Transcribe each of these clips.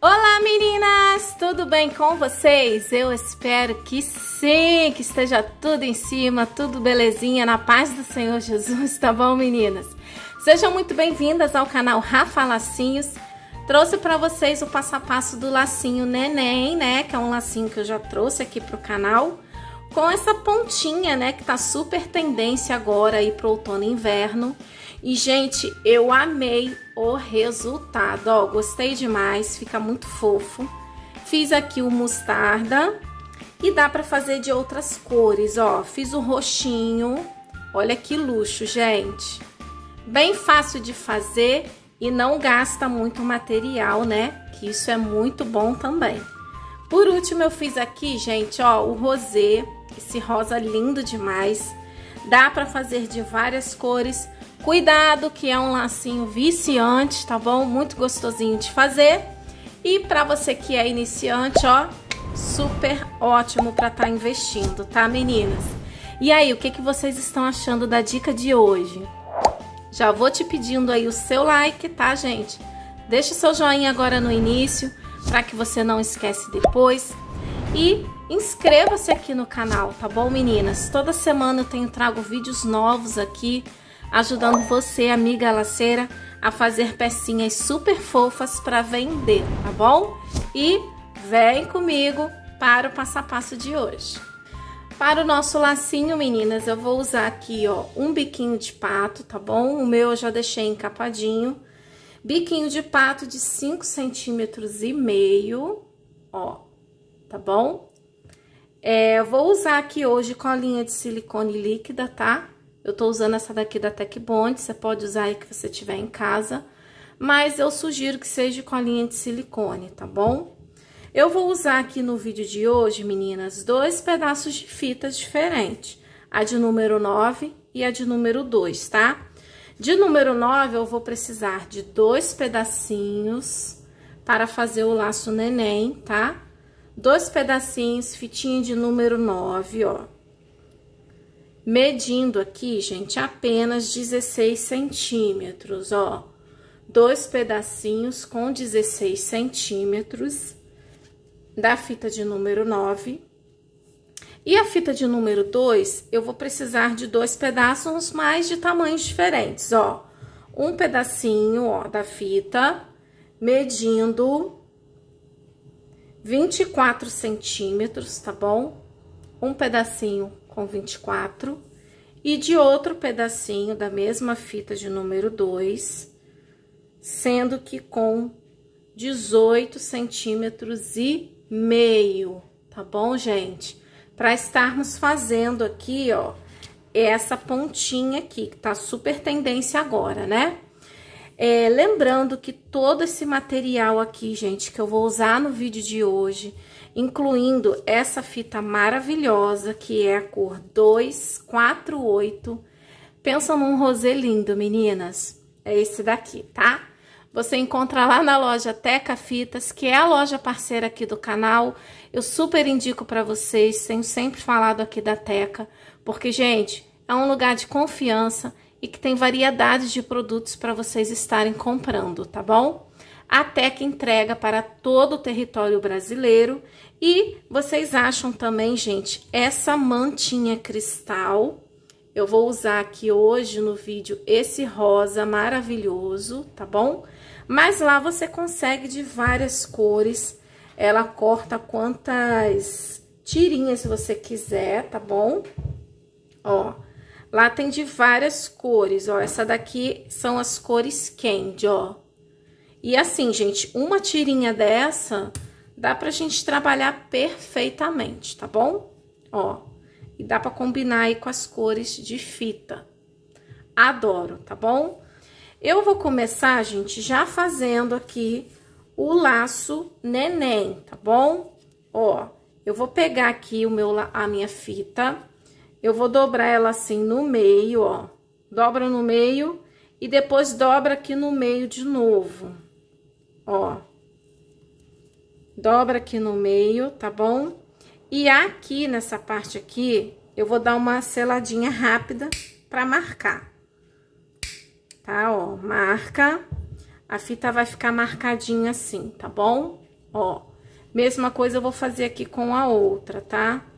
Olá meninas, tudo bem com vocês? Eu espero que sim, que esteja tudo em cima, tudo belezinha, na paz do Senhor Jesus, tá bom meninas? Sejam muito bem-vindas ao canal Rafa Lacinhos. Trouxe para vocês o passo a passo do lacinho neném, né? Que é um lacinho que eu já trouxe aqui pro canal com essa pontinha, né, que tá super tendência agora aí pro outono e inverno. E, gente, eu amei o resultado, ó, gostei demais, fica muito fofo. Fiz aqui o mostarda e dá pra fazer de outras cores, ó. Fiz o roxinho, olha que luxo, gente. Bem fácil de fazer e não gasta muito material, né? Que isso é muito bom também. Por último, eu fiz aqui, gente, ó, o rosê. Esse rosa lindo demais. Dá para fazer de várias cores. Cuidado que é um lacinho viciante, tá bom? Muito gostosinho de fazer. E para você que é iniciante, ó, super ótimo para estar tá investindo, tá, meninas? E aí, o que, que vocês estão achando da dica de hoje? Já vou te pedindo aí o seu like, tá, gente? Deixa o seu joinha agora no início, para que você não esquece depois. E Inscreva-se aqui no canal, tá bom, meninas? Toda semana eu tenho trago vídeos novos aqui, ajudando você, amiga laceira, a fazer pecinhas super fofas para vender, tá bom? E vem comigo para o passo a passo de hoje. Para o nosso lacinho, meninas, eu vou usar aqui, ó, um biquinho de pato, tá bom? O meu eu já deixei encapadinho. Biquinho de pato de 5 centímetros e meio, ó, tá bom? É, eu vou usar aqui hoje colinha de silicone líquida, tá? Eu tô usando essa daqui da Tech Bond, você pode usar aí que você tiver em casa. Mas eu sugiro que seja colinha de silicone, tá bom? Eu vou usar aqui no vídeo de hoje, meninas, dois pedaços de fitas diferentes. A de número 9 e a de número 2, tá? De número 9, eu vou precisar de dois pedacinhos para fazer o laço neném, tá? dois pedacinhos, fitinha de número 9, ó. Medindo aqui, gente, apenas 16 centímetros, ó. Dois pedacinhos com 16 centímetros da fita de número 9. E a fita de número 2, eu vou precisar de dois pedaços, mais de tamanhos diferentes, ó. Um pedacinho, ó, da fita, medindo 24 centímetros, tá bom? Um pedacinho com 24 e de outro pedacinho da mesma fita de número 2, sendo que com 18 centímetros e meio, tá bom, gente? Para estarmos fazendo aqui, ó, essa pontinha aqui, que tá super tendência agora, né? É, lembrando que todo esse material aqui, gente, que eu vou usar no vídeo de hoje, incluindo essa fita maravilhosa, que é a cor 248, pensa num rosê lindo, meninas. É esse daqui, tá? Você encontra lá na loja Teca Fitas, que é a loja parceira aqui do canal. Eu super indico para vocês, tenho sempre falado aqui da Teca, porque, gente, é um lugar de confiança e que tem variedades de produtos para vocês estarem comprando, tá bom? Até que entrega para todo o território brasileiro e vocês acham também, gente, essa mantinha cristal. Eu vou usar aqui hoje no vídeo esse rosa maravilhoso, tá bom? Mas lá você consegue de várias cores. Ela corta quantas tirinhas você quiser, tá bom? Ó, Lá tem de várias cores, ó. Essa daqui são as cores candy, ó. E assim, gente, uma tirinha dessa dá pra gente trabalhar perfeitamente, tá bom? Ó, e dá pra combinar aí com as cores de fita. Adoro, tá bom? Eu vou começar, gente, já fazendo aqui o laço neném, tá bom? Ó, eu vou pegar aqui o meu, a minha fita eu vou dobrar ela assim no meio, ó. Dobra no meio e depois dobra aqui no meio de novo, ó. Dobra aqui no meio, tá bom? E aqui, nessa parte aqui, eu vou dar uma seladinha rápida pra marcar. Tá, ó, marca. A fita vai ficar marcadinha assim, tá bom? Ó, mesma coisa eu vou fazer aqui com a outra, tá? Tá?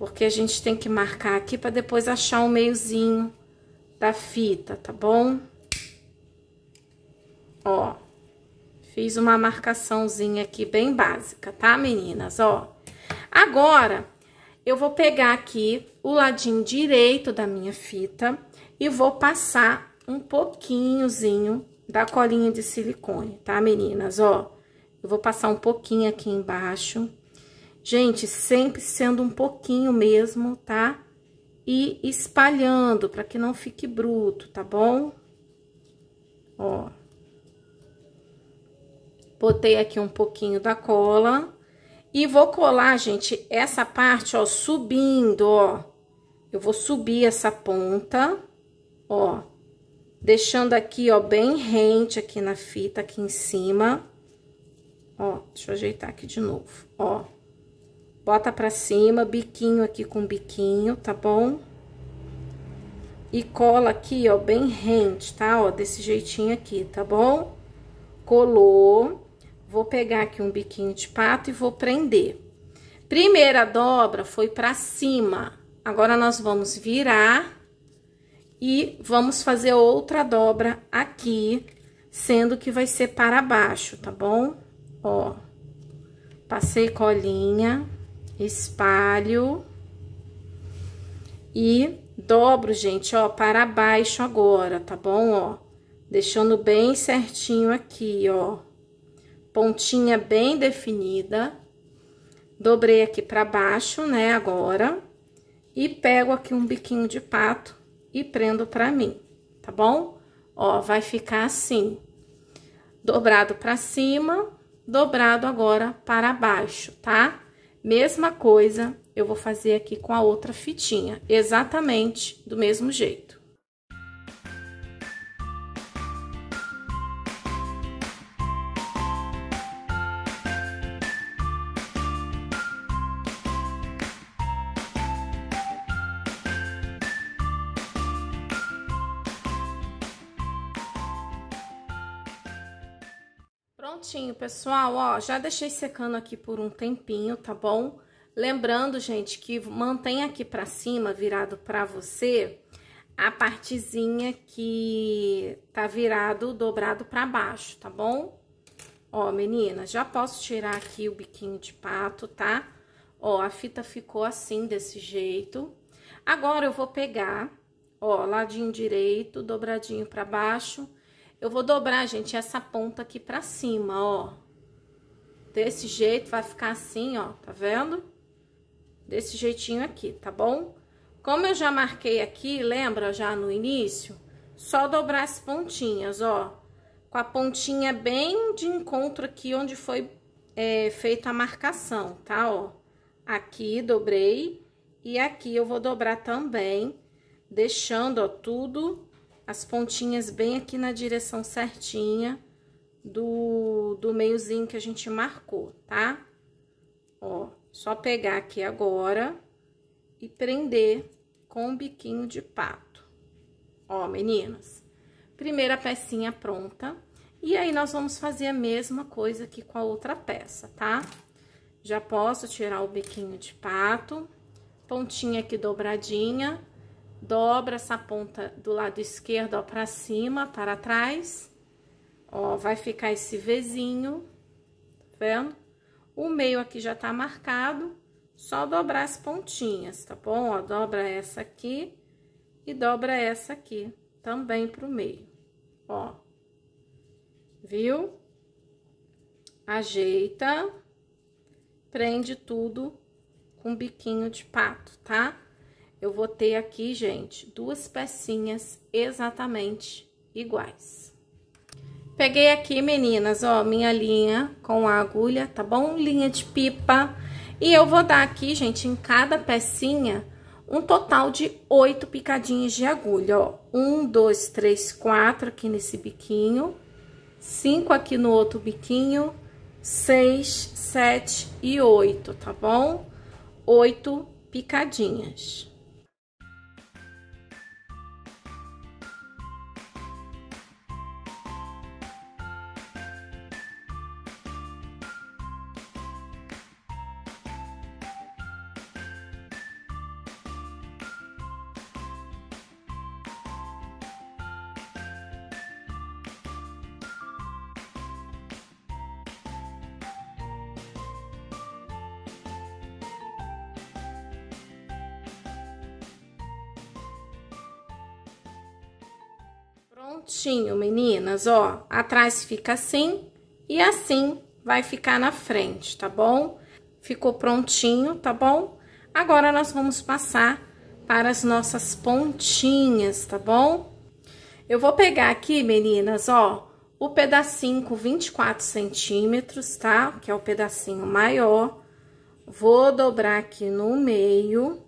porque a gente tem que marcar aqui para depois achar o um meiozinho da fita, tá bom? Ó, fiz uma marcaçãozinha aqui bem básica, tá, meninas? Ó, agora eu vou pegar aqui o ladinho direito da minha fita e vou passar um pouquinhozinho da colinha de silicone, tá, meninas? Ó, eu vou passar um pouquinho aqui embaixo Gente, sempre sendo um pouquinho mesmo, tá? E espalhando para que não fique bruto, tá bom? Ó. Botei aqui um pouquinho da cola. E vou colar, gente, essa parte, ó, subindo, ó. Eu vou subir essa ponta, ó. Deixando aqui, ó, bem rente aqui na fita, aqui em cima. Ó, deixa eu ajeitar aqui de novo, ó. Bota pra cima, biquinho aqui com biquinho, tá bom? E cola aqui, ó, bem rente, tá? Ó, desse jeitinho aqui, tá bom? Colou. Vou pegar aqui um biquinho de pato e vou prender. Primeira dobra foi pra cima. Agora, nós vamos virar e vamos fazer outra dobra aqui, sendo que vai ser para baixo, tá bom? Ó, passei colinha espalho e dobro, gente, ó, para baixo agora, tá bom? Ó, deixando bem certinho aqui, ó, pontinha bem definida. Dobrei aqui para baixo, né, agora, e pego aqui um biquinho de pato e prendo para mim, tá bom? Ó, vai ficar assim, dobrado para cima, dobrado agora para baixo, tá? Mesma coisa eu vou fazer aqui com a outra fitinha, exatamente do mesmo jeito. pessoal, ó, já deixei secando aqui por um tempinho, tá bom? Lembrando, gente, que mantém aqui pra cima, virado pra você, a partezinha que tá virado, dobrado pra baixo, tá bom? Ó, menina, já posso tirar aqui o biquinho de pato, tá? Ó, a fita ficou assim, desse jeito. Agora, eu vou pegar, ó, ladinho direito, dobradinho pra baixo eu vou dobrar, gente, essa ponta aqui pra cima, ó. Desse jeito, vai ficar assim, ó, tá vendo? Desse jeitinho aqui, tá bom? Como eu já marquei aqui, lembra já no início? Só dobrar as pontinhas, ó. Com a pontinha bem de encontro aqui onde foi é, feita a marcação, tá? Ó, aqui dobrei e aqui eu vou dobrar também, deixando, ó, tudo as pontinhas bem aqui na direção certinha do, do meiozinho que a gente marcou, tá? Ó, só pegar aqui agora e prender com o um biquinho de pato. Ó, meninas, primeira pecinha pronta. E aí, nós vamos fazer a mesma coisa aqui com a outra peça, tá? Já posso tirar o biquinho de pato, pontinha aqui dobradinha, dobra essa ponta do lado esquerdo, ó, pra cima, para trás. Ó, vai ficar esse Vzinho, tá vendo? O meio aqui já tá marcado, só dobrar as pontinhas, tá bom? Ó, dobra essa aqui e dobra essa aqui também pro meio, ó. Viu? Ajeita, prende tudo com biquinho de pato, tá? eu vou ter aqui, gente, duas pecinhas exatamente iguais. Peguei aqui, meninas, ó, minha linha com a agulha, tá bom? Linha de pipa. E eu vou dar aqui, gente, em cada pecinha, um total de oito picadinhas de agulha, ó. Um, dois, três, quatro aqui nesse biquinho, cinco aqui no outro biquinho, seis, sete e oito, tá bom? Oito picadinhas. pontinho, meninas, ó. Atrás fica assim e assim vai ficar na frente, tá bom? Ficou prontinho, tá bom? Agora, nós vamos passar para as nossas pontinhas, tá bom? Eu vou pegar aqui, meninas, ó, o pedacinho com 24 centímetros, tá? Que é o pedacinho maior. Vou dobrar aqui no meio,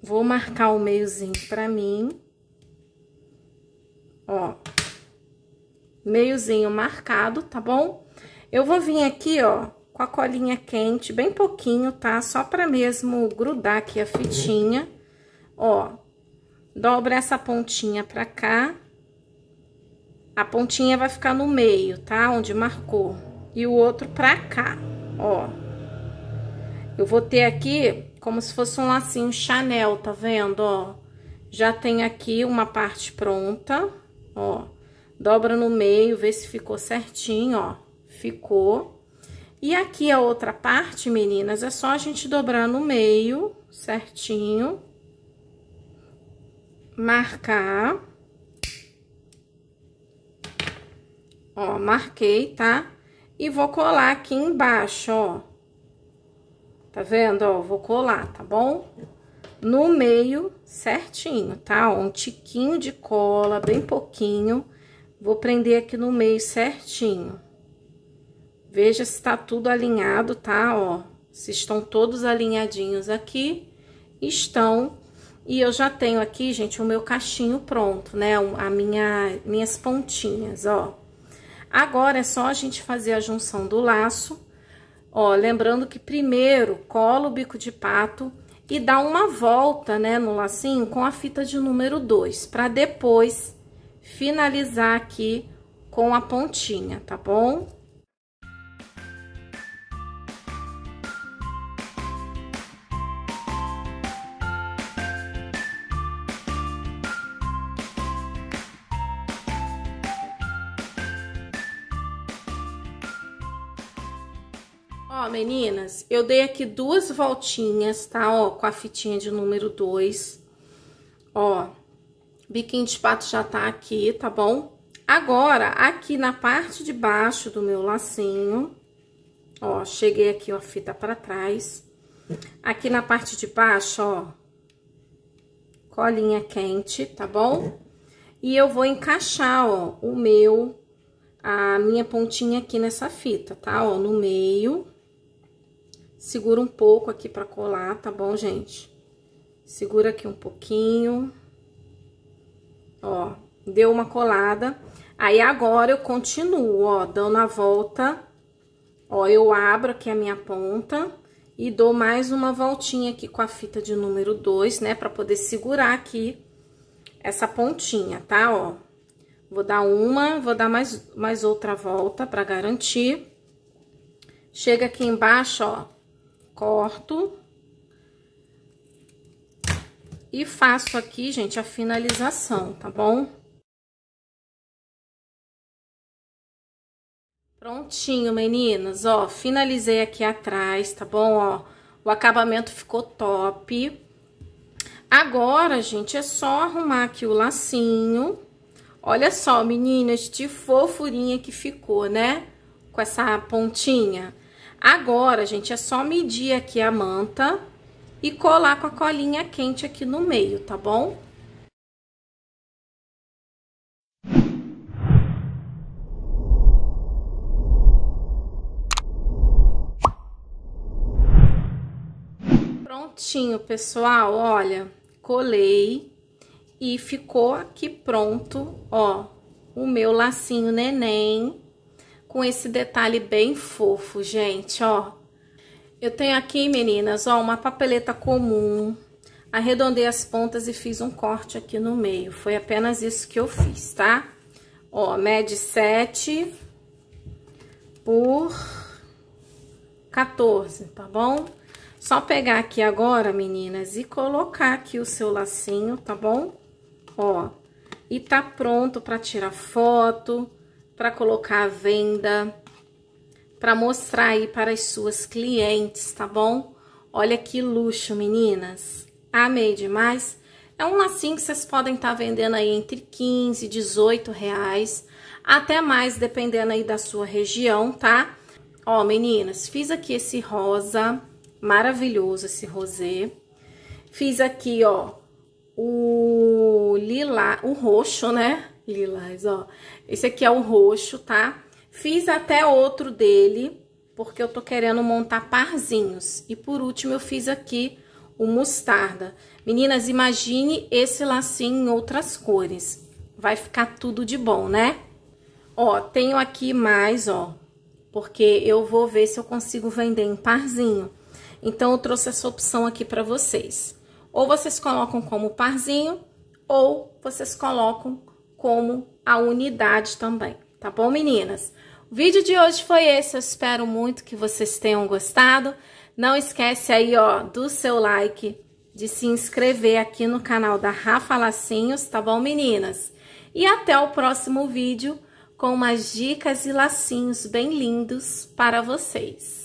vou marcar o meiozinho pra mim ó, meiozinho marcado, tá bom? Eu vou vir aqui, ó, com a colinha quente, bem pouquinho, tá? Só pra mesmo grudar aqui a fitinha, ó, dobra essa pontinha pra cá, a pontinha vai ficar no meio, tá? Onde marcou, e o outro pra cá, ó. Eu vou ter aqui como se fosse um lacinho Chanel, tá vendo, ó? Já tem aqui uma parte pronta, ó. Dobra no meio, vê se ficou certinho, ó. Ficou. E aqui a outra parte, meninas, é só a gente dobrar no meio, certinho. Marcar. Ó, marquei, tá? E vou colar aqui embaixo, ó. Tá vendo, ó? Vou colar, tá bom? no meio certinho, tá? Ó, um tiquinho de cola, bem pouquinho. Vou prender aqui no meio certinho. Veja se tá tudo alinhado, tá? Ó, se estão todos alinhadinhos aqui. Estão. E eu já tenho aqui, gente, o meu cachinho pronto, né? A minha, minhas pontinhas, ó. Agora é só a gente fazer a junção do laço. Ó, lembrando que primeiro colo o bico de pato e dá uma volta, né, no lacinho com a fita de número 2, para depois finalizar aqui com a pontinha, tá bom? meninas, eu dei aqui duas voltinhas, tá? Ó, com a fitinha de número 2. Ó, biquinho de pato já tá aqui, tá bom? Agora, aqui na parte de baixo do meu lacinho, ó, cheguei aqui, ó, fita pra trás. Aqui na parte de baixo, ó, colinha quente, tá bom? E eu vou encaixar, ó, o meu, a minha pontinha aqui nessa fita, tá? Ó, no meio. Segura um pouco aqui pra colar, tá bom, gente? Segura aqui um pouquinho. Ó, deu uma colada. Aí, agora, eu continuo, ó, dando a volta. Ó, eu abro aqui a minha ponta e dou mais uma voltinha aqui com a fita de número 2, né? Pra poder segurar aqui essa pontinha, tá? Ó, vou dar uma, vou dar mais, mais outra volta pra garantir. Chega aqui embaixo, ó, corto. E faço aqui, gente, a finalização, tá bom? Prontinho, meninas, ó, finalizei aqui atrás, tá bom? Ó, o acabamento ficou top. Agora, gente, é só arrumar aqui o lacinho. Olha só, meninas, de fofurinha que ficou, né? Com essa pontinha. Agora, gente, é só medir aqui a manta e colar com a colinha quente aqui no meio, tá bom? Prontinho, pessoal, olha, colei e ficou aqui pronto, ó, o meu lacinho neném com esse detalhe bem fofo, gente, ó. Eu tenho aqui, meninas, ó, uma papeleta comum. Arredondei as pontas e fiz um corte aqui no meio. Foi apenas isso que eu fiz, tá? Ó, mede 7 por 14, tá bom? Só pegar aqui agora, meninas, e colocar aqui o seu lacinho, tá bom? Ó, e tá pronto pra tirar foto, para colocar à venda, para mostrar aí para as suas clientes, tá bom? Olha que luxo, meninas. Amei demais. É um lacinho que vocês podem estar tá vendendo aí entre 15 e 18 reais, até mais, dependendo aí da sua região, tá? Ó, meninas, fiz aqui esse rosa, maravilhoso esse rosé. Fiz aqui, ó, o lila, o roxo, né? lilás, ó. Esse aqui é o roxo, tá? Fiz até outro dele, porque eu tô querendo montar parzinhos. E por último, eu fiz aqui o mostarda. Meninas, imagine esse lacinho em outras cores. Vai ficar tudo de bom, né? Ó, tenho aqui mais, ó, porque eu vou ver se eu consigo vender em parzinho. Então, eu trouxe essa opção aqui para vocês. Ou vocês colocam como parzinho, ou vocês colocam como a unidade também. Tá bom, meninas? O vídeo de hoje foi esse. Eu espero muito que vocês tenham gostado. Não esquece aí, ó, do seu like, de se inscrever aqui no canal da Rafa Lacinhos, tá bom, meninas? E até o próximo vídeo com umas dicas e lacinhos bem lindos para vocês.